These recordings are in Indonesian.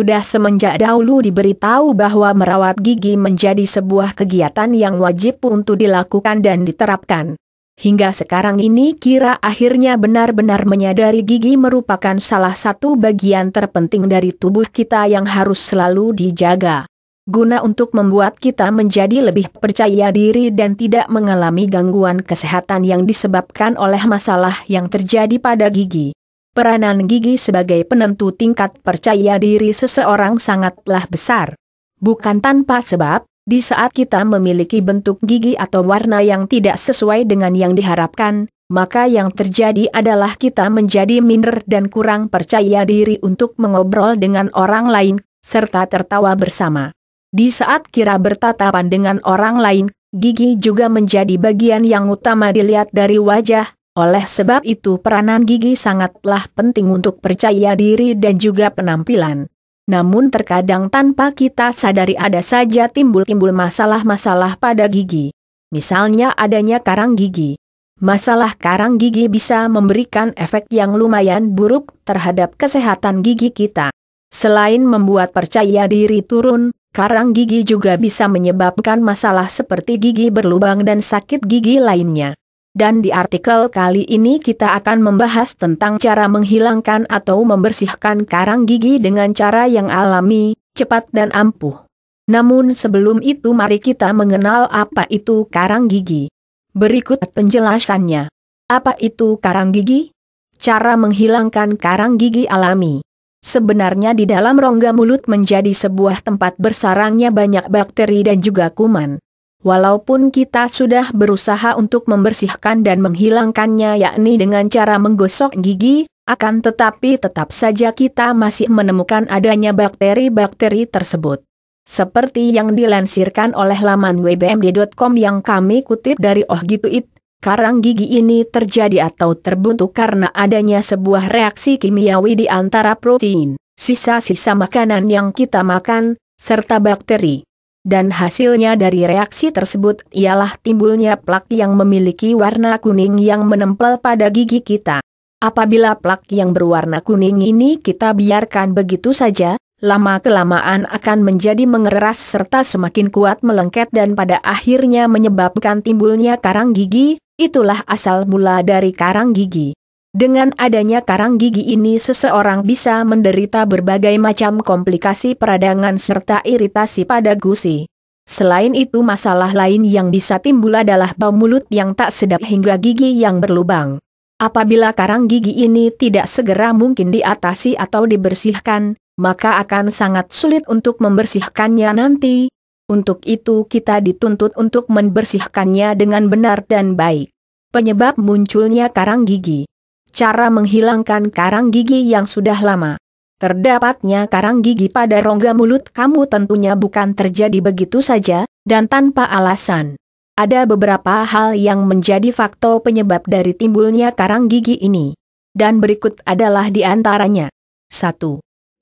sudah semenjak dahulu diberitahu bahwa merawat gigi menjadi sebuah kegiatan yang wajib untuk dilakukan dan diterapkan. Hingga sekarang ini Kira akhirnya benar-benar menyadari gigi merupakan salah satu bagian terpenting dari tubuh kita yang harus selalu dijaga. Guna untuk membuat kita menjadi lebih percaya diri dan tidak mengalami gangguan kesehatan yang disebabkan oleh masalah yang terjadi pada gigi. Peranan gigi sebagai penentu tingkat percaya diri seseorang sangatlah besar. Bukan tanpa sebab, di saat kita memiliki bentuk gigi atau warna yang tidak sesuai dengan yang diharapkan, maka yang terjadi adalah kita menjadi minder dan kurang percaya diri untuk mengobrol dengan orang lain, serta tertawa bersama. Di saat kira bertatapan dengan orang lain, gigi juga menjadi bagian yang utama dilihat dari wajah, oleh sebab itu peranan gigi sangatlah penting untuk percaya diri dan juga penampilan. Namun terkadang tanpa kita sadari ada saja timbul-timbul masalah-masalah pada gigi. Misalnya adanya karang gigi. Masalah karang gigi bisa memberikan efek yang lumayan buruk terhadap kesehatan gigi kita. Selain membuat percaya diri turun, karang gigi juga bisa menyebabkan masalah seperti gigi berlubang dan sakit gigi lainnya dan di artikel kali ini kita akan membahas tentang cara menghilangkan atau membersihkan karang gigi dengan cara yang alami, cepat dan ampuh. Namun sebelum itu mari kita mengenal apa itu karang gigi. Berikut penjelasannya. Apa itu karang gigi? Cara menghilangkan karang gigi alami. Sebenarnya di dalam rongga mulut menjadi sebuah tempat bersarangnya banyak bakteri dan juga kuman. Walaupun kita sudah berusaha untuk membersihkan dan menghilangkannya yakni dengan cara menggosok gigi, akan tetapi tetap saja kita masih menemukan adanya bakteri-bakteri tersebut. Seperti yang dilansirkan oleh laman wbmd.com yang kami kutip dari Oh Gitu It, karang gigi ini terjadi atau terbentuk karena adanya sebuah reaksi kimiawi di antara protein, sisa-sisa makanan yang kita makan, serta bakteri dan hasilnya dari reaksi tersebut ialah timbulnya plak yang memiliki warna kuning yang menempel pada gigi kita. Apabila plak yang berwarna kuning ini kita biarkan begitu saja, lama-kelamaan akan menjadi mengeras serta semakin kuat melengket dan pada akhirnya menyebabkan timbulnya karang gigi, itulah asal mula dari karang gigi. Dengan adanya karang gigi ini seseorang bisa menderita berbagai macam komplikasi peradangan serta iritasi pada gusi. Selain itu masalah lain yang bisa timbul adalah bau mulut yang tak sedap hingga gigi yang berlubang. Apabila karang gigi ini tidak segera mungkin diatasi atau dibersihkan, maka akan sangat sulit untuk membersihkannya nanti. Untuk itu kita dituntut untuk membersihkannya dengan benar dan baik. Penyebab munculnya karang gigi Cara menghilangkan karang gigi yang sudah lama. Terdapatnya karang gigi pada rongga mulut kamu tentunya bukan terjadi begitu saja, dan tanpa alasan. Ada beberapa hal yang menjadi faktor penyebab dari timbulnya karang gigi ini. Dan berikut adalah di antaranya. 1.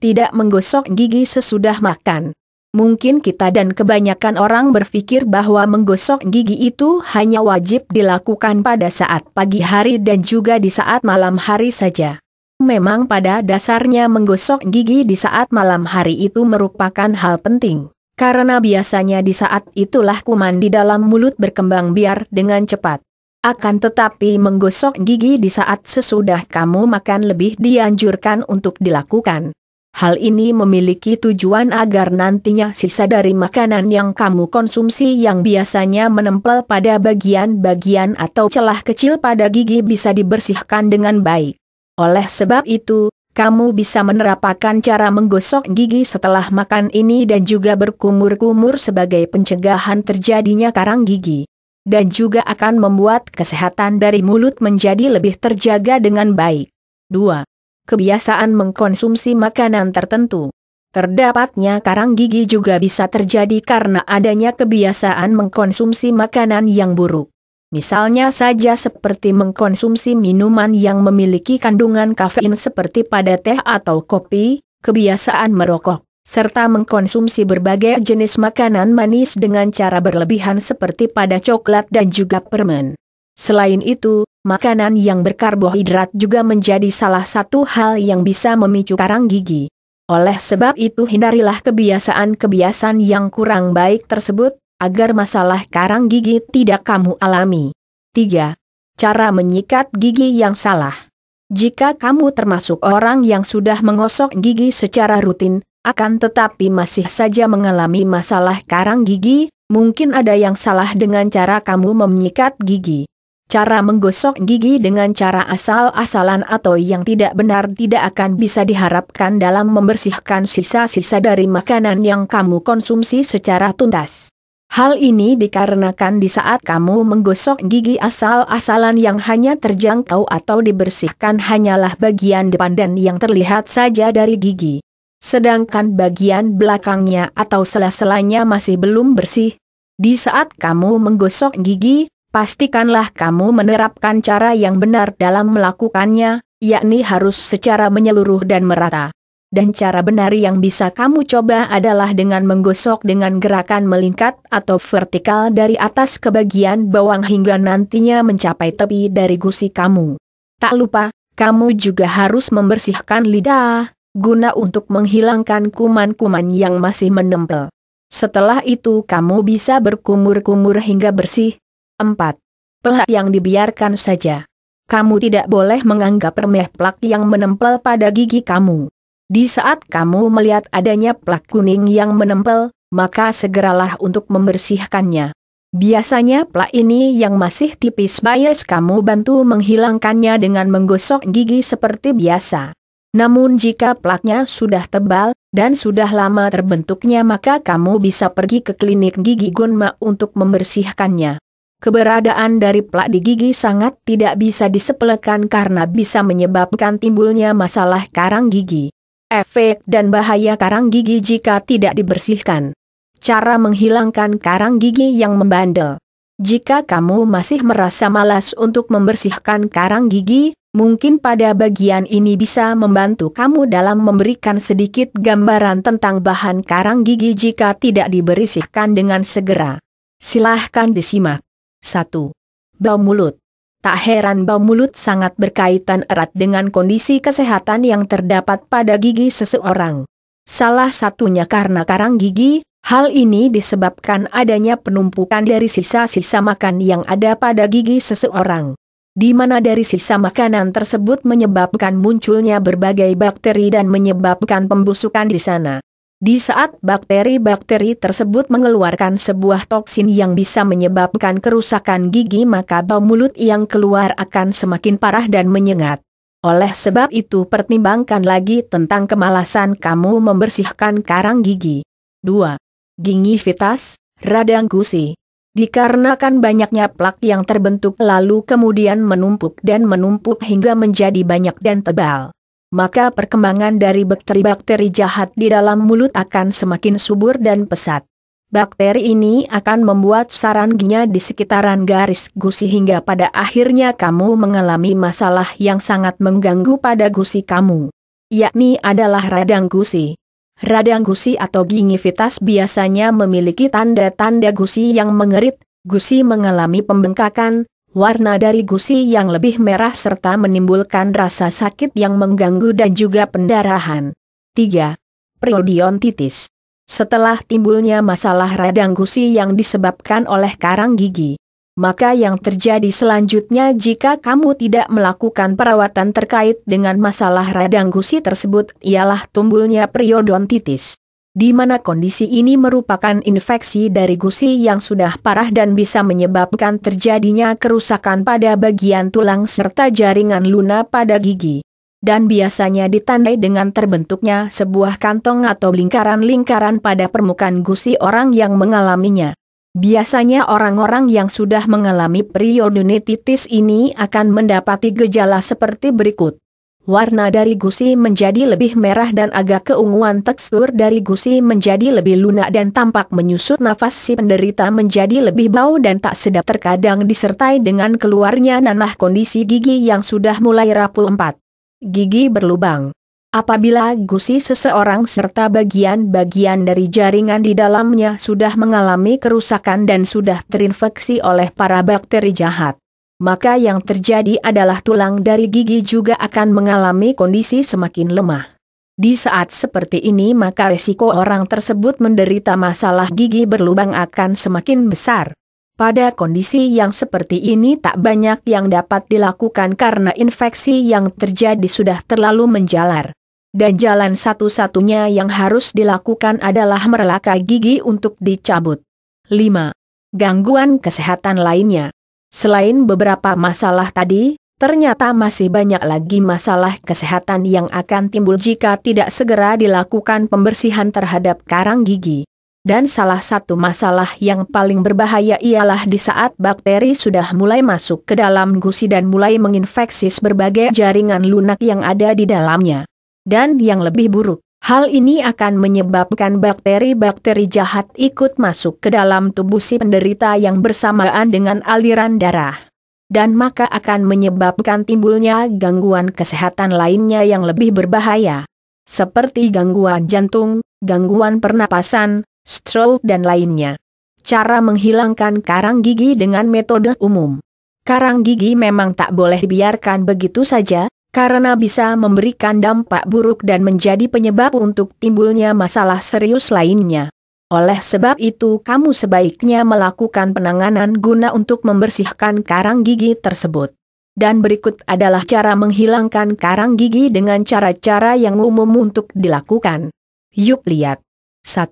Tidak menggosok gigi sesudah makan. Mungkin kita dan kebanyakan orang berpikir bahwa menggosok gigi itu hanya wajib dilakukan pada saat pagi hari dan juga di saat malam hari saja. Memang pada dasarnya menggosok gigi di saat malam hari itu merupakan hal penting. Karena biasanya di saat itulah kuman di dalam mulut berkembang biar dengan cepat. Akan tetapi menggosok gigi di saat sesudah kamu makan lebih dianjurkan untuk dilakukan. Hal ini memiliki tujuan agar nantinya sisa dari makanan yang kamu konsumsi yang biasanya menempel pada bagian-bagian atau celah kecil pada gigi bisa dibersihkan dengan baik. Oleh sebab itu, kamu bisa menerapkan cara menggosok gigi setelah makan ini dan juga berkumur-kumur sebagai pencegahan terjadinya karang gigi. Dan juga akan membuat kesehatan dari mulut menjadi lebih terjaga dengan baik. 2 kebiasaan mengkonsumsi makanan tertentu. Terdapatnya karang gigi juga bisa terjadi karena adanya kebiasaan mengkonsumsi makanan yang buruk. Misalnya saja seperti mengkonsumsi minuman yang memiliki kandungan kafein seperti pada teh atau kopi, kebiasaan merokok, serta mengkonsumsi berbagai jenis makanan manis dengan cara berlebihan seperti pada coklat dan juga permen. Selain itu, makanan yang berkarbohidrat juga menjadi salah satu hal yang bisa memicu karang gigi. Oleh sebab itu hindarilah kebiasaan-kebiasaan yang kurang baik tersebut, agar masalah karang gigi tidak kamu alami. 3. Cara menyikat gigi yang salah. Jika kamu termasuk orang yang sudah mengosok gigi secara rutin, akan tetapi masih saja mengalami masalah karang gigi, mungkin ada yang salah dengan cara kamu menyikat gigi. Cara menggosok gigi dengan cara asal-asalan atau yang tidak benar tidak akan bisa diharapkan dalam membersihkan sisa-sisa dari makanan yang kamu konsumsi secara tuntas. Hal ini dikarenakan di saat kamu menggosok gigi asal-asalan yang hanya terjangkau atau dibersihkan hanyalah bagian depan dan yang terlihat saja dari gigi. Sedangkan bagian belakangnya atau sela-selanya masih belum bersih. Di saat kamu menggosok gigi, pastikanlah kamu menerapkan cara yang benar dalam melakukannya, yakni harus secara menyeluruh dan merata. Dan cara benar yang bisa kamu coba adalah dengan menggosok dengan gerakan melingkat atau vertikal dari atas ke bagian bawang hingga nantinya mencapai tepi dari gusi kamu. Tak lupa, kamu juga harus membersihkan lidah, guna untuk menghilangkan kuman-kuman yang masih menempel. Setelah itu kamu bisa berkumur-kumur hingga bersih, 4. Pelak yang dibiarkan saja. Kamu tidak boleh menganggap remeh plak yang menempel pada gigi kamu. Di saat kamu melihat adanya plak kuning yang menempel, maka segeralah untuk membersihkannya. Biasanya plak ini yang masih tipis bias kamu bantu menghilangkannya dengan menggosok gigi seperti biasa. Namun jika plaknya sudah tebal, dan sudah lama terbentuknya maka kamu bisa pergi ke klinik gigi Gunma untuk membersihkannya. Keberadaan dari plak di gigi sangat tidak bisa disepelekan karena bisa menyebabkan timbulnya masalah karang gigi. Efek dan bahaya karang gigi jika tidak dibersihkan. Cara menghilangkan karang gigi yang membandel. Jika kamu masih merasa malas untuk membersihkan karang gigi, mungkin pada bagian ini bisa membantu kamu dalam memberikan sedikit gambaran tentang bahan karang gigi jika tidak dibersihkan dengan segera. Silahkan disimak. 1. Bau mulut. Tak heran bau mulut sangat berkaitan erat dengan kondisi kesehatan yang terdapat pada gigi seseorang. Salah satunya karena karang gigi, hal ini disebabkan adanya penumpukan dari sisa-sisa makan yang ada pada gigi seseorang. Di mana dari sisa makanan tersebut menyebabkan munculnya berbagai bakteri dan menyebabkan pembusukan di sana. Di saat bakteri-bakteri tersebut mengeluarkan sebuah toksin yang bisa menyebabkan kerusakan gigi maka bau mulut yang keluar akan semakin parah dan menyengat. Oleh sebab itu pertimbangkan lagi tentang kemalasan kamu membersihkan karang gigi. 2. Gingivitas, radang gusi. Dikarenakan banyaknya plak yang terbentuk lalu kemudian menumpuk dan menumpuk hingga menjadi banyak dan tebal maka perkembangan dari bakteri-bakteri jahat di dalam mulut akan semakin subur dan pesat. Bakteri ini akan membuat saranginya di sekitaran garis gusi hingga pada akhirnya kamu mengalami masalah yang sangat mengganggu pada gusi kamu. Yakni adalah radang gusi. Radang gusi atau gingivitas biasanya memiliki tanda-tanda gusi yang mengerit, gusi mengalami pembengkakan, warna dari gusi yang lebih merah serta menimbulkan rasa sakit yang mengganggu dan juga pendarahan. 3. Periodontitis Setelah timbulnya masalah radang gusi yang disebabkan oleh karang gigi, maka yang terjadi selanjutnya jika kamu tidak melakukan perawatan terkait dengan masalah radang gusi tersebut ialah tumbulnya periodontitis di mana kondisi ini merupakan infeksi dari gusi yang sudah parah dan bisa menyebabkan terjadinya kerusakan pada bagian tulang serta jaringan luna pada gigi. Dan biasanya ditandai dengan terbentuknya sebuah kantong atau lingkaran-lingkaran pada permukaan gusi orang yang mengalaminya. Biasanya orang-orang yang sudah mengalami periodontitis ini akan mendapati gejala seperti berikut warna dari gusi menjadi lebih merah dan agak keunguan tekstur dari gusi menjadi lebih lunak dan tampak menyusut nafas si penderita menjadi lebih bau dan tak sedap terkadang disertai dengan keluarnya nanah kondisi gigi yang sudah mulai rapuh empat. Gigi berlubang. Apabila gusi seseorang serta bagian-bagian dari jaringan di dalamnya sudah mengalami kerusakan dan sudah terinfeksi oleh para bakteri jahat, maka yang terjadi adalah tulang dari gigi juga akan mengalami kondisi semakin lemah. Di saat seperti ini maka resiko orang tersebut menderita masalah gigi berlubang akan semakin besar. Pada kondisi yang seperti ini tak banyak yang dapat dilakukan karena infeksi yang terjadi sudah terlalu menjalar. Dan jalan satu-satunya yang harus dilakukan adalah merelaka gigi untuk dicabut. 5. Gangguan kesehatan lainnya Selain beberapa masalah tadi, ternyata masih banyak lagi masalah kesehatan yang akan timbul jika tidak segera dilakukan pembersihan terhadap karang gigi. Dan salah satu masalah yang paling berbahaya ialah di saat bakteri sudah mulai masuk ke dalam gusi dan mulai menginfeksi berbagai jaringan lunak yang ada di dalamnya. Dan yang lebih buruk, Hal ini akan menyebabkan bakteri-bakteri jahat ikut masuk ke dalam tubuh si penderita yang bersamaan dengan aliran darah. Dan maka akan menyebabkan timbulnya gangguan kesehatan lainnya yang lebih berbahaya. Seperti gangguan jantung, gangguan pernapasan, stroke dan lainnya. Cara menghilangkan karang gigi dengan metode umum. Karang gigi memang tak boleh dibiarkan begitu saja, karena bisa memberikan dampak buruk dan menjadi penyebab untuk timbulnya masalah serius lainnya. Oleh sebab itu kamu sebaiknya melakukan penanganan guna untuk membersihkan karang gigi tersebut. Dan berikut adalah cara menghilangkan karang gigi dengan cara-cara yang umum untuk dilakukan. Yuk lihat. 1.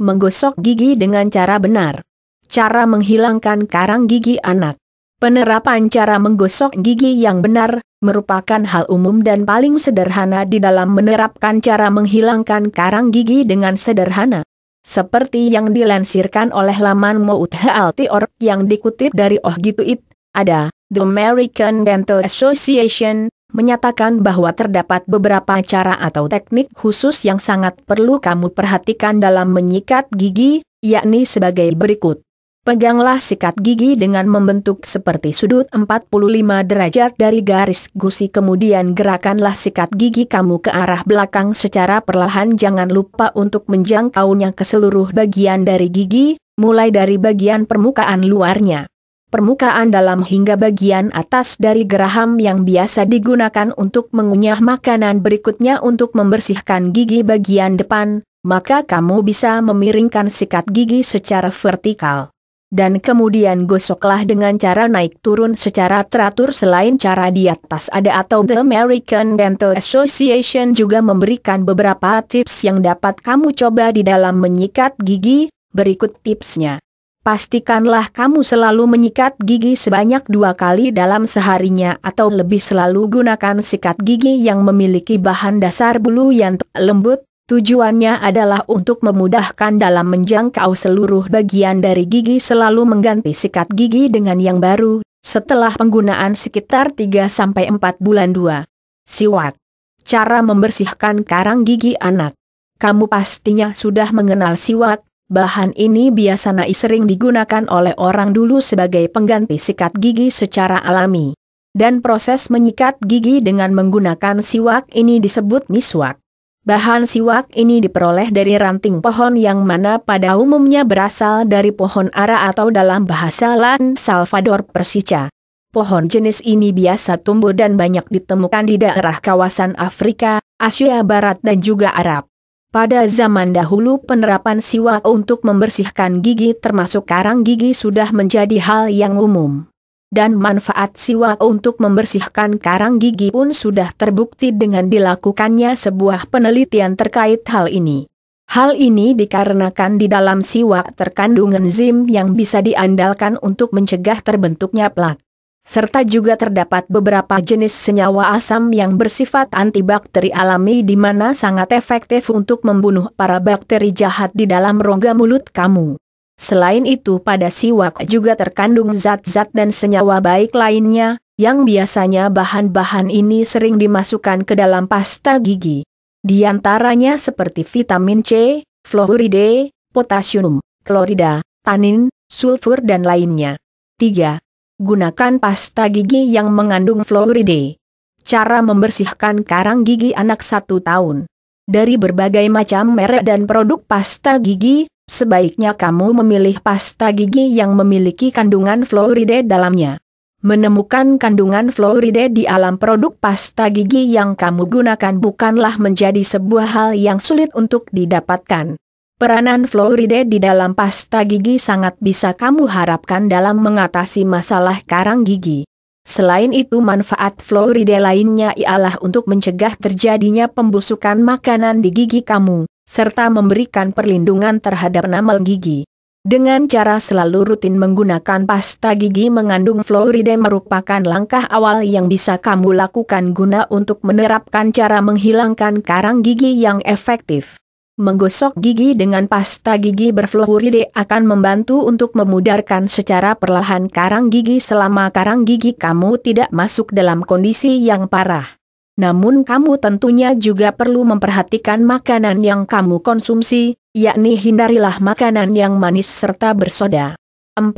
Menggosok gigi dengan cara benar. Cara menghilangkan karang gigi anak. Penerapan cara menggosok gigi yang benar, merupakan hal umum dan paling sederhana di dalam menerapkan cara menghilangkan karang gigi dengan sederhana. Seperti yang dilansirkan oleh laman Mouthealtior yang dikutip dari Oh Gitu It, ada, The American Dental Association, menyatakan bahwa terdapat beberapa cara atau teknik khusus yang sangat perlu kamu perhatikan dalam menyikat gigi, yakni sebagai berikut. Peganglah sikat gigi dengan membentuk seperti sudut 45 derajat dari garis gusi kemudian gerakanlah sikat gigi kamu ke arah belakang secara perlahan jangan lupa untuk menjangkaunya ke seluruh bagian dari gigi, mulai dari bagian permukaan luarnya. Permukaan dalam hingga bagian atas dari geraham yang biasa digunakan untuk mengunyah makanan berikutnya untuk membersihkan gigi bagian depan, maka kamu bisa memiringkan sikat gigi secara vertikal dan kemudian gosoklah dengan cara naik turun secara teratur selain cara di atas ada atau The American Dental Association juga memberikan beberapa tips yang dapat kamu coba di dalam menyikat gigi, berikut tipsnya. Pastikanlah kamu selalu menyikat gigi sebanyak dua kali dalam seharinya atau lebih selalu gunakan sikat gigi yang memiliki bahan dasar bulu yang lembut, Tujuannya adalah untuk memudahkan dalam menjangkau seluruh bagian dari gigi selalu mengganti sikat gigi dengan yang baru, setelah penggunaan sekitar 3-4 bulan 2. Siwak. Cara membersihkan karang gigi anak. Kamu pastinya sudah mengenal siwak, bahan ini biasanya sering digunakan oleh orang dulu sebagai pengganti sikat gigi secara alami. Dan proses menyikat gigi dengan menggunakan siwak ini disebut miswak. Bahan siwak ini diperoleh dari ranting pohon yang mana pada umumnya berasal dari pohon ara atau dalam bahasa Lan Salvador Persica. Pohon jenis ini biasa tumbuh dan banyak ditemukan di daerah kawasan Afrika, Asia Barat dan juga Arab. Pada zaman dahulu penerapan siwak untuk membersihkan gigi termasuk karang gigi sudah menjadi hal yang umum dan manfaat siwa untuk membersihkan karang gigi pun sudah terbukti dengan dilakukannya sebuah penelitian terkait hal ini. Hal ini dikarenakan di dalam siwa terkandung enzim yang bisa diandalkan untuk mencegah terbentuknya plak. Serta juga terdapat beberapa jenis senyawa asam yang bersifat antibakteri alami di mana sangat efektif untuk membunuh para bakteri jahat di dalam rongga mulut kamu. Selain itu pada siwak juga terkandung zat-zat dan senyawa baik lainnya, yang biasanya bahan-bahan ini sering dimasukkan ke dalam pasta gigi. Di antaranya seperti vitamin C, fluoride, potasium, klorida, tanin, sulfur dan lainnya. 3. Gunakan pasta gigi yang mengandung fluoride. Cara membersihkan karang gigi anak 1 tahun. Dari berbagai macam merek dan produk pasta gigi, sebaiknya kamu memilih pasta gigi yang memiliki kandungan fluoride dalamnya. Menemukan kandungan fluoride di alam produk pasta gigi yang kamu gunakan bukanlah menjadi sebuah hal yang sulit untuk didapatkan. Peranan fluoride di dalam pasta gigi sangat bisa kamu harapkan dalam mengatasi masalah karang gigi. Selain itu manfaat fluoride lainnya ialah untuk mencegah terjadinya pembusukan makanan di gigi kamu serta memberikan perlindungan terhadap enamel gigi. Dengan cara selalu rutin menggunakan pasta gigi mengandung fluoride merupakan langkah awal yang bisa kamu lakukan guna untuk menerapkan cara menghilangkan karang gigi yang efektif. Menggosok gigi dengan pasta gigi berfluoride akan membantu untuk memudarkan secara perlahan karang gigi selama karang gigi kamu tidak masuk dalam kondisi yang parah namun kamu tentunya juga perlu memperhatikan makanan yang kamu konsumsi, yakni hindarilah makanan yang manis serta bersoda. 4.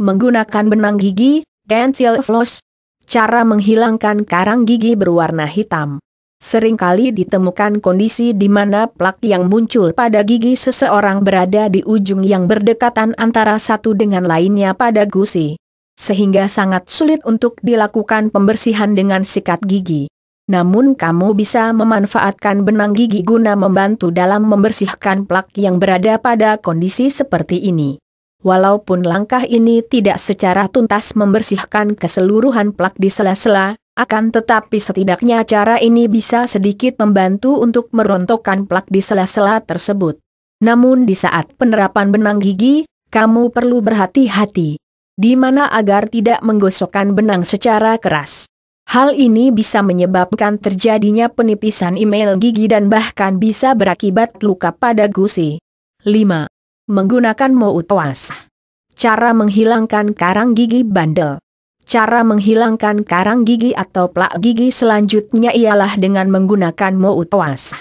Menggunakan benang gigi, dental floss. Cara menghilangkan karang gigi berwarna hitam. Seringkali ditemukan kondisi di mana plak yang muncul pada gigi seseorang berada di ujung yang berdekatan antara satu dengan lainnya pada gusi. Sehingga sangat sulit untuk dilakukan pembersihan dengan sikat gigi namun kamu bisa memanfaatkan benang gigi guna membantu dalam membersihkan plak yang berada pada kondisi seperti ini. Walaupun langkah ini tidak secara tuntas membersihkan keseluruhan plak di sela-sela, akan tetapi setidaknya cara ini bisa sedikit membantu untuk merontokkan plak di sela-sela tersebut. Namun di saat penerapan benang gigi, kamu perlu berhati-hati. Di mana agar tidak menggosokkan benang secara keras. Hal ini bisa menyebabkan terjadinya penipisan email gigi dan bahkan bisa berakibat luka pada gusi. 5. Menggunakan mouthwash. Cara menghilangkan karang gigi bandel. Cara menghilangkan karang gigi atau plak gigi selanjutnya ialah dengan menggunakan mouthwash.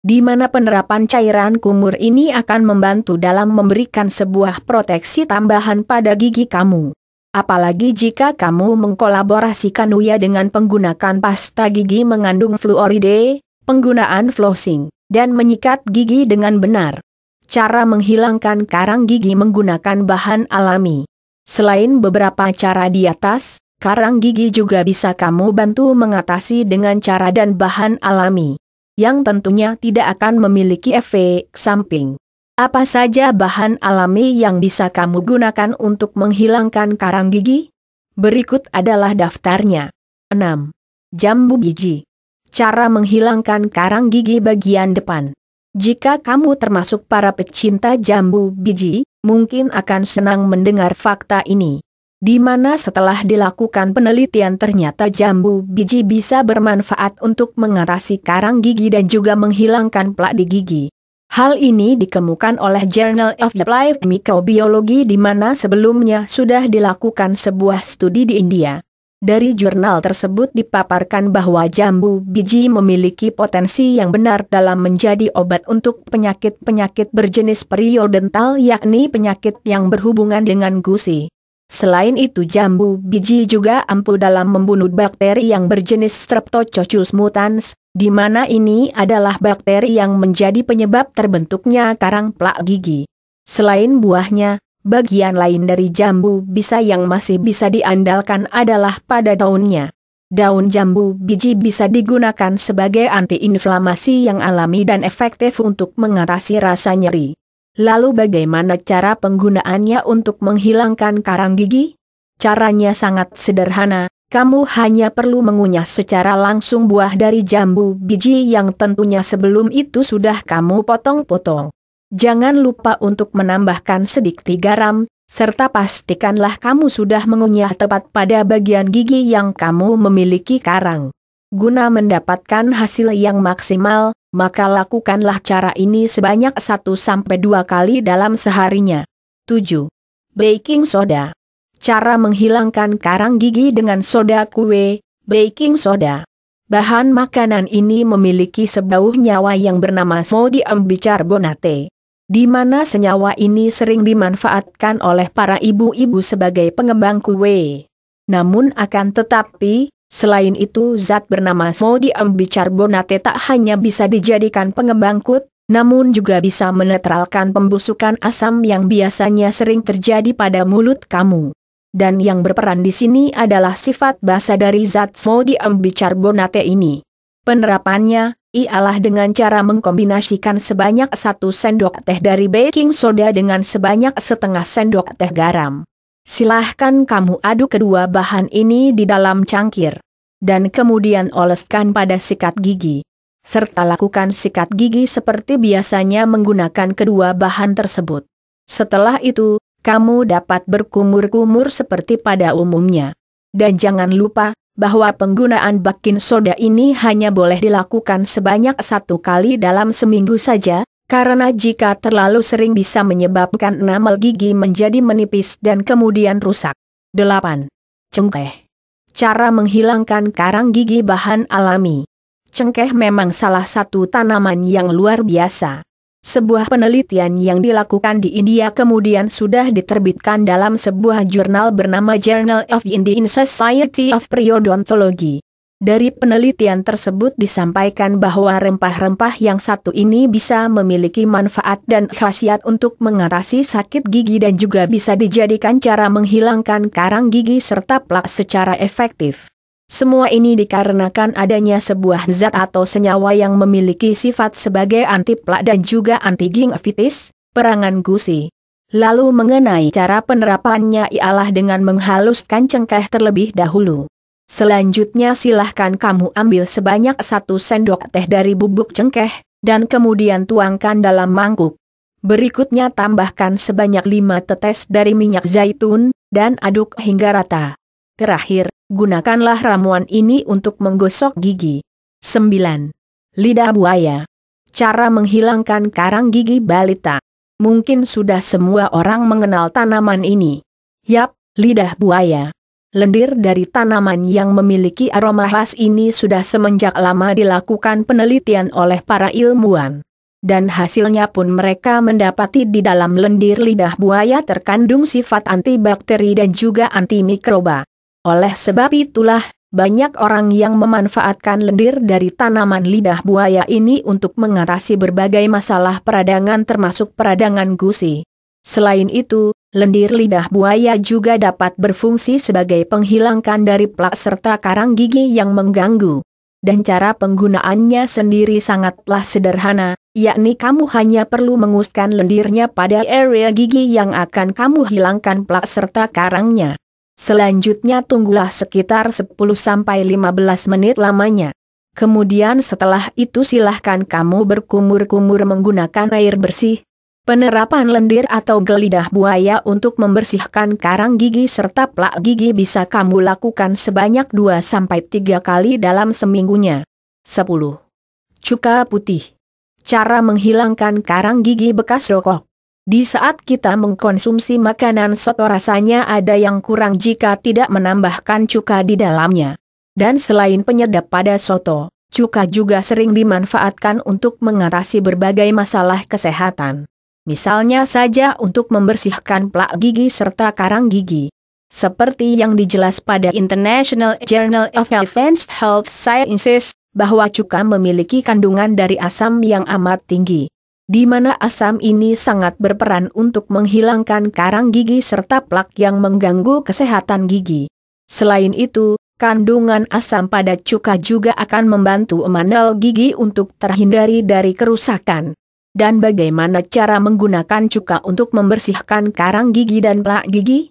Di mana penerapan cairan kumur ini akan membantu dalam memberikan sebuah proteksi tambahan pada gigi kamu. Apalagi jika kamu mengkolaborasikan Uya dengan penggunaan pasta gigi mengandung fluoride, penggunaan flossing, dan menyikat gigi dengan benar. Cara menghilangkan karang gigi menggunakan bahan alami. Selain beberapa cara di atas, karang gigi juga bisa kamu bantu mengatasi dengan cara dan bahan alami. Yang tentunya tidak akan memiliki efek samping. Apa saja bahan alami yang bisa kamu gunakan untuk menghilangkan karang gigi? Berikut adalah daftarnya. 6. Jambu biji. Cara menghilangkan karang gigi bagian depan. Jika kamu termasuk para pecinta jambu biji, mungkin akan senang mendengar fakta ini. Di mana setelah dilakukan penelitian ternyata jambu biji bisa bermanfaat untuk mengatasi karang gigi dan juga menghilangkan plak di gigi. Hal ini dikemukakan oleh Journal of the Applied Microbiology di mana sebelumnya sudah dilakukan sebuah studi di India. Dari jurnal tersebut dipaparkan bahwa jambu biji memiliki potensi yang benar dalam menjadi obat untuk penyakit-penyakit berjenis periodental yakni penyakit yang berhubungan dengan gusi. Selain itu jambu biji juga ampuh dalam membunuh bakteri yang berjenis Streptococcus mutans, di mana ini adalah bakteri yang menjadi penyebab terbentuknya karang plak gigi. Selain buahnya, bagian lain dari jambu bisa yang masih bisa diandalkan adalah pada daunnya. Daun jambu biji bisa digunakan sebagai antiinflamasi yang alami dan efektif untuk mengatasi rasa nyeri. Lalu bagaimana cara penggunaannya untuk menghilangkan karang gigi? Caranya sangat sederhana, kamu hanya perlu mengunyah secara langsung buah dari jambu biji yang tentunya sebelum itu sudah kamu potong-potong. Jangan lupa untuk menambahkan sedikit garam, serta pastikanlah kamu sudah mengunyah tepat pada bagian gigi yang kamu memiliki karang. Guna mendapatkan hasil yang maksimal, maka lakukanlah cara ini sebanyak 1-2 kali dalam seharinya. 7. Baking Soda Cara menghilangkan karang gigi dengan soda kue, baking soda. Bahan makanan ini memiliki sebuah nyawa yang bernama sodium bicarbonate, di mana senyawa ini sering dimanfaatkan oleh para ibu-ibu sebagai pengembang kue. Namun akan tetapi, selain itu zat bernama sodium bicarbonate tak hanya bisa dijadikan pengembang kut, namun juga bisa menetralkan pembusukan asam yang biasanya sering terjadi pada mulut kamu dan yang berperan di sini adalah sifat bahasa dari zat Mo di Ambicarbonate ini. Penerapannya, ialah dengan cara mengkombinasikan sebanyak satu sendok teh dari baking soda dengan sebanyak setengah sendok teh garam. Silahkan kamu aduk kedua bahan ini di dalam cangkir. Dan kemudian oleskan pada sikat gigi. Serta lakukan sikat gigi seperti biasanya menggunakan kedua bahan tersebut. Setelah itu, kamu dapat berkumur-kumur seperti pada umumnya. Dan jangan lupa, bahwa penggunaan bakin soda ini hanya boleh dilakukan sebanyak satu kali dalam seminggu saja, karena jika terlalu sering bisa menyebabkan enamel gigi menjadi menipis dan kemudian rusak. 8. Cengkeh Cara menghilangkan karang gigi bahan alami Cengkeh memang salah satu tanaman yang luar biasa. Sebuah penelitian yang dilakukan di India kemudian sudah diterbitkan dalam sebuah jurnal bernama Journal of Indian Society of Periodontology. Dari penelitian tersebut disampaikan bahwa rempah-rempah yang satu ini bisa memiliki manfaat dan khasiat untuk mengatasi sakit gigi dan juga bisa dijadikan cara menghilangkan karang gigi serta plak secara efektif. Semua ini dikarenakan adanya sebuah zat atau senyawa yang memiliki sifat sebagai anti plak dan juga anti gingivitis, perangan gusi. Lalu mengenai cara penerapannya ialah dengan menghaluskan cengkeh terlebih dahulu. Selanjutnya silahkan kamu ambil sebanyak satu sendok teh dari bubuk cengkeh, dan kemudian tuangkan dalam mangkuk. Berikutnya tambahkan sebanyak lima tetes dari minyak zaitun, dan aduk hingga rata. Terakhir, gunakanlah ramuan ini untuk menggosok gigi. 9. Lidah buaya. Cara menghilangkan karang gigi balita. Mungkin sudah semua orang mengenal tanaman ini. Yap, lidah buaya. Lendir dari tanaman yang memiliki aroma khas ini sudah semenjak lama dilakukan penelitian oleh para ilmuwan. Dan hasilnya pun mereka mendapati di dalam lendir lidah buaya terkandung sifat antibakteri dan juga antimikroba. Oleh sebab itulah, banyak orang yang memanfaatkan lendir dari tanaman lidah buaya ini untuk mengatasi berbagai masalah peradangan termasuk peradangan gusi. Selain itu, lendir lidah buaya juga dapat berfungsi sebagai penghilangkan dari plak serta karang gigi yang mengganggu. Dan cara penggunaannya sendiri sangatlah sederhana, yakni kamu hanya perlu menguskan lendirnya pada area gigi yang akan kamu hilangkan plak serta karangnya. Selanjutnya tunggulah sekitar 10-15 menit lamanya. Kemudian setelah itu silahkan kamu berkumur-kumur menggunakan air bersih. Penerapan lendir atau gelidah buaya untuk membersihkan karang gigi serta plak gigi bisa kamu lakukan sebanyak 2-3 kali dalam seminggunya. 10. Cuka putih. Cara menghilangkan karang gigi bekas rokok. Di saat kita mengkonsumsi makanan soto rasanya ada yang kurang jika tidak menambahkan cuka di dalamnya. Dan selain penyedap pada soto, cuka juga sering dimanfaatkan untuk mengatasi berbagai masalah kesehatan. Misalnya saja untuk membersihkan plak gigi serta karang gigi. Seperti yang dijelas pada International Journal of Advanced Health Sciences, bahwa cuka memiliki kandungan dari asam yang amat tinggi di mana asam ini sangat berperan untuk menghilangkan karang gigi serta plak yang mengganggu kesehatan gigi. Selain itu, kandungan asam pada cuka juga akan membantu emanel gigi untuk terhindari dari kerusakan. Dan bagaimana cara menggunakan cuka untuk membersihkan karang gigi dan plak gigi?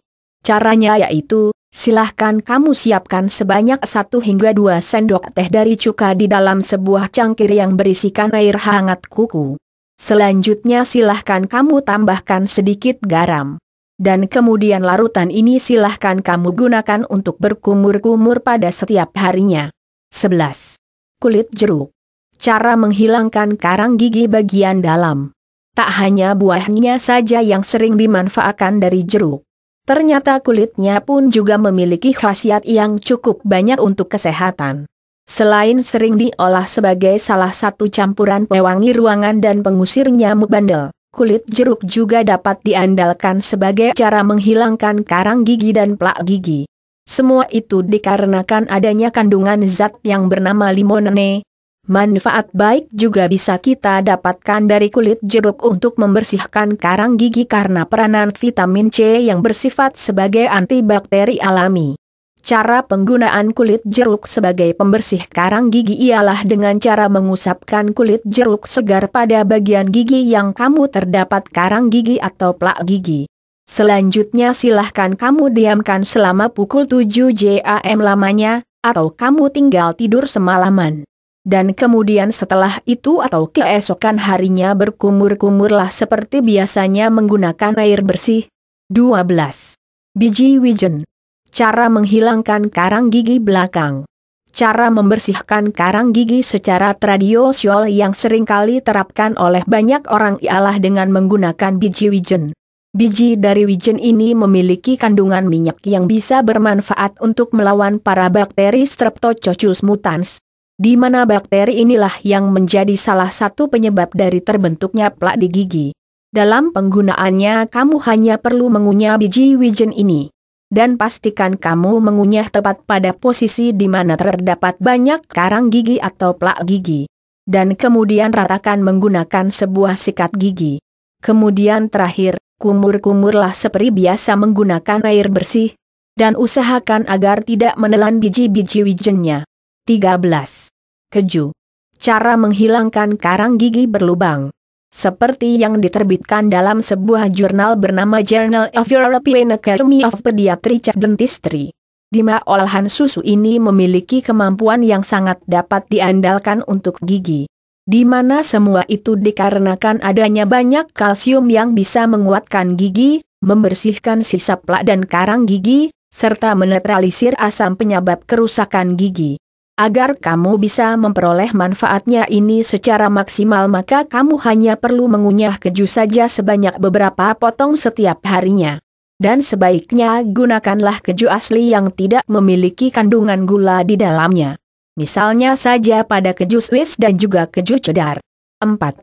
Caranya yaitu, silahkan kamu siapkan sebanyak 1 hingga 2 sendok teh dari cuka di dalam sebuah cangkir yang berisikan air hangat kuku. Selanjutnya silahkan kamu tambahkan sedikit garam. Dan kemudian larutan ini silahkan kamu gunakan untuk berkumur-kumur pada setiap harinya. 11. Kulit jeruk. Cara menghilangkan karang gigi bagian dalam. Tak hanya buahnya saja yang sering dimanfaatkan dari jeruk. Ternyata kulitnya pun juga memiliki khasiat yang cukup banyak untuk kesehatan. Selain sering diolah sebagai salah satu campuran pewangi ruangan dan pengusir nyamuk bandel, kulit jeruk juga dapat diandalkan sebagai cara menghilangkan karang gigi dan plak gigi. Semua itu dikarenakan adanya kandungan zat yang bernama limonene. Manfaat baik juga bisa kita dapatkan dari kulit jeruk untuk membersihkan karang gigi karena peranan vitamin C yang bersifat sebagai antibakteri alami. Cara penggunaan kulit jeruk sebagai pembersih karang gigi ialah dengan cara mengusapkan kulit jeruk segar pada bagian gigi yang kamu terdapat karang gigi atau plak gigi. Selanjutnya silahkan kamu diamkan selama pukul 7 JAM lamanya, atau kamu tinggal tidur semalaman. Dan kemudian setelah itu atau keesokan harinya berkumur-kumurlah seperti biasanya menggunakan air bersih. 12. Biji wijen Cara menghilangkan karang gigi belakang Cara membersihkan karang gigi secara tradisional yang sering kali terapkan oleh banyak orang ialah dengan menggunakan biji wijen. Biji dari wijen ini memiliki kandungan minyak yang bisa bermanfaat untuk melawan para bakteri Streptococcus mutans, di mana bakteri inilah yang menjadi salah satu penyebab dari terbentuknya plak di gigi. Dalam penggunaannya kamu hanya perlu mengunyah biji wijen ini dan pastikan kamu mengunyah tepat pada posisi di mana terdapat banyak karang gigi atau plak gigi. Dan kemudian ratakan menggunakan sebuah sikat gigi. Kemudian terakhir, kumur-kumurlah seperti biasa menggunakan air bersih, dan usahakan agar tidak menelan biji-biji wijennya. 13. Keju. Cara menghilangkan karang gigi berlubang seperti yang diterbitkan dalam sebuah jurnal bernama Journal of European Academy of and Dentistry. Dima olahan susu ini memiliki kemampuan yang sangat dapat diandalkan untuk gigi. Di mana semua itu dikarenakan adanya banyak kalsium yang bisa menguatkan gigi, membersihkan sisa plak dan karang gigi, serta menetralisir asam penyebab kerusakan gigi. Agar kamu bisa memperoleh manfaatnya ini secara maksimal maka kamu hanya perlu mengunyah keju saja sebanyak beberapa potong setiap harinya. Dan sebaiknya gunakanlah keju asli yang tidak memiliki kandungan gula di dalamnya. Misalnya saja pada keju Swiss dan juga keju cedar. 14.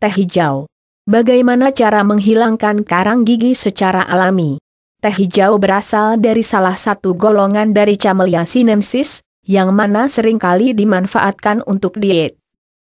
Teh hijau. Bagaimana cara menghilangkan karang gigi secara alami? Teh hijau berasal dari salah satu golongan dari Camellia sinensis, yang mana seringkali dimanfaatkan untuk diet.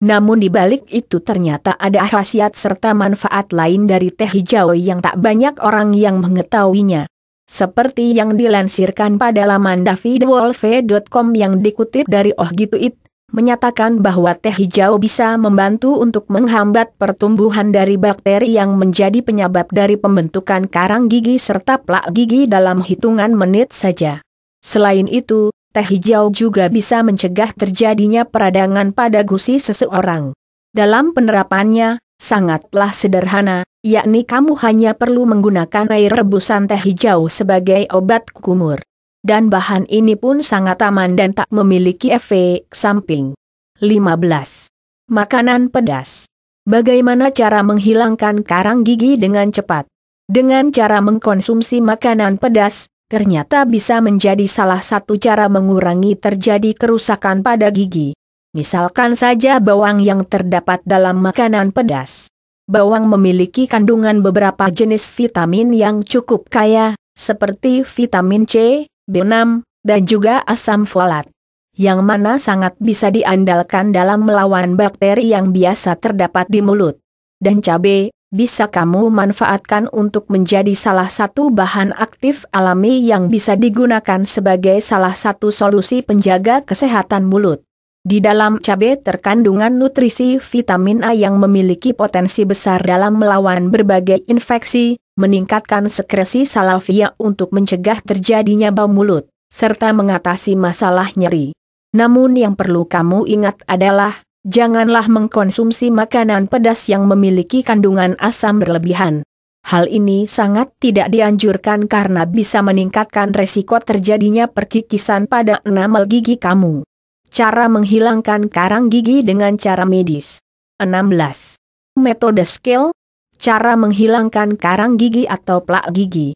Namun di balik itu ternyata ada khasiat serta manfaat lain dari teh hijau yang tak banyak orang yang mengetahuinya. Seperti yang dilansirkan pada laman davidwolfe.com yang dikutip dari Oh Gitu It, menyatakan bahwa teh hijau bisa membantu untuk menghambat pertumbuhan dari bakteri yang menjadi penyebab dari pembentukan karang gigi serta plak gigi dalam hitungan menit saja. Selain itu, teh hijau juga bisa mencegah terjadinya peradangan pada gusi seseorang. Dalam penerapannya, sangatlah sederhana, yakni kamu hanya perlu menggunakan air rebusan teh hijau sebagai obat kumur. Dan bahan ini pun sangat aman dan tak memiliki efek samping. 15. Makanan pedas. Bagaimana cara menghilangkan karang gigi dengan cepat? Dengan cara mengkonsumsi makanan pedas, ternyata bisa menjadi salah satu cara mengurangi terjadi kerusakan pada gigi. Misalkan saja bawang yang terdapat dalam makanan pedas. Bawang memiliki kandungan beberapa jenis vitamin yang cukup kaya, seperti vitamin C, B6, dan juga asam folat. Yang mana sangat bisa diandalkan dalam melawan bakteri yang biasa terdapat di mulut. Dan cabai, bisa kamu manfaatkan untuk menjadi salah satu bahan aktif alami yang bisa digunakan sebagai salah satu solusi penjaga kesehatan mulut. Di dalam cabai terkandungan nutrisi vitamin A yang memiliki potensi besar dalam melawan berbagai infeksi, meningkatkan sekresi salafia untuk mencegah terjadinya bau mulut, serta mengatasi masalah nyeri. Namun yang perlu kamu ingat adalah, janganlah mengkonsumsi makanan pedas yang memiliki kandungan asam berlebihan. Hal ini sangat tidak dianjurkan karena bisa meningkatkan resiko terjadinya perkikisan pada enamel gigi kamu. Cara menghilangkan karang gigi dengan cara medis. 16. Metode skill Cara menghilangkan karang gigi atau plak gigi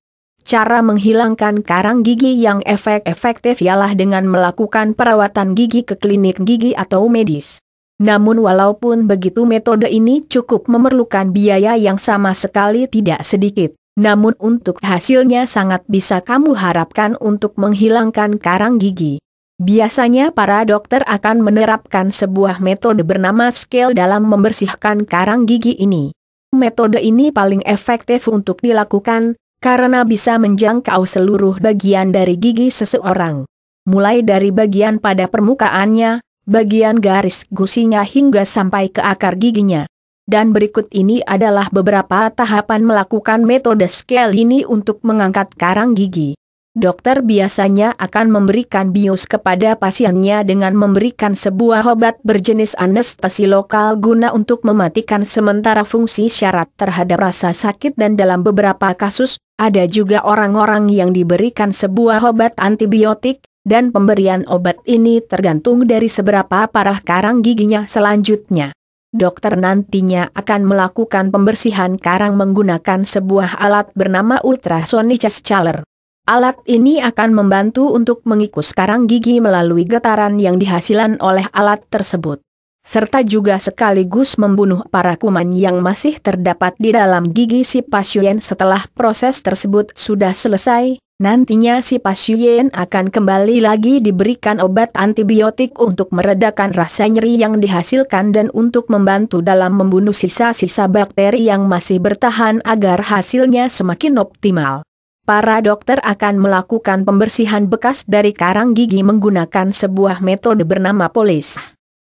Cara menghilangkan karang gigi yang efek efektif ialah dengan melakukan perawatan gigi ke klinik gigi atau medis. Namun walaupun begitu metode ini cukup memerlukan biaya yang sama sekali tidak sedikit, namun untuk hasilnya sangat bisa kamu harapkan untuk menghilangkan karang gigi. Biasanya para dokter akan menerapkan sebuah metode bernama scale dalam membersihkan karang gigi ini. Metode ini paling efektif untuk dilakukan, karena bisa menjangkau seluruh bagian dari gigi seseorang. Mulai dari bagian pada permukaannya, bagian garis gusinya hingga sampai ke akar giginya. Dan berikut ini adalah beberapa tahapan melakukan metode scale ini untuk mengangkat karang gigi. Dokter biasanya akan memberikan bius kepada pasiennya dengan memberikan sebuah obat berjenis anestesi lokal guna untuk mematikan sementara fungsi syarat terhadap rasa sakit dan dalam beberapa kasus, ada juga orang-orang yang diberikan sebuah obat antibiotik, dan pemberian obat ini tergantung dari seberapa parah karang giginya selanjutnya. Dokter nantinya akan melakukan pembersihan karang menggunakan sebuah alat bernama ultrasonic scaler. Alat ini akan membantu untuk mengikus karang gigi melalui getaran yang dihasilkan oleh alat tersebut serta juga sekaligus membunuh para kuman yang masih terdapat di dalam gigi si pasien setelah proses tersebut sudah selesai, Nantinya si pasien akan kembali lagi diberikan obat antibiotik untuk meredakan rasa nyeri yang dihasilkan dan untuk membantu dalam membunuh sisa-sisa bakteri yang masih bertahan agar hasilnya semakin optimal. Para dokter akan melakukan pembersihan bekas dari karang gigi menggunakan sebuah metode bernama polis.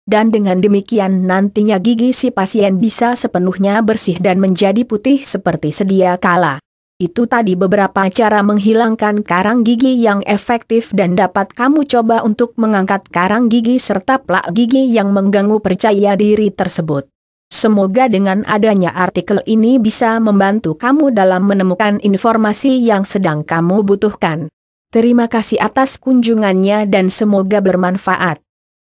Dan dengan demikian nantinya gigi si pasien bisa sepenuhnya bersih dan menjadi putih seperti sedia kala. Itu tadi beberapa cara menghilangkan karang gigi yang efektif dan dapat kamu coba untuk mengangkat karang gigi serta plak gigi yang mengganggu percaya diri tersebut. Semoga dengan adanya artikel ini bisa membantu kamu dalam menemukan informasi yang sedang kamu butuhkan. Terima kasih atas kunjungannya dan semoga bermanfaat.